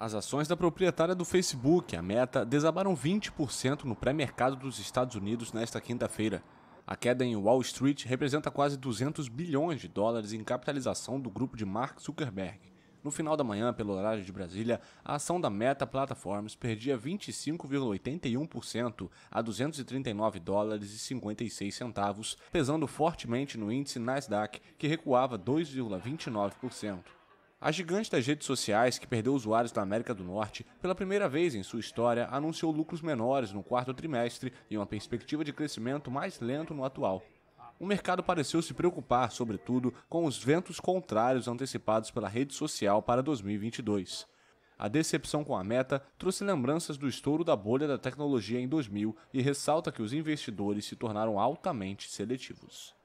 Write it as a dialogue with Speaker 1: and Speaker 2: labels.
Speaker 1: As ações da proprietária do Facebook, a Meta, desabaram 20% no pré-mercado dos Estados Unidos nesta quinta-feira. A queda em Wall Street representa quase 200 bilhões de dólares em capitalização do grupo de Mark Zuckerberg. No final da manhã, pelo horário de Brasília, a ação da Meta Platforms perdia 25,81% a 239 dólares e 56 centavos, pesando fortemente no índice Nasdaq, que recuava 2,29%. A gigante das redes sociais, que perdeu usuários na América do Norte, pela primeira vez em sua história, anunciou lucros menores no quarto trimestre e uma perspectiva de crescimento mais lento no atual. O mercado pareceu se preocupar, sobretudo, com os ventos contrários antecipados pela rede social para 2022. A decepção com a meta trouxe lembranças do estouro da bolha da tecnologia em 2000 e ressalta que os investidores se tornaram altamente seletivos.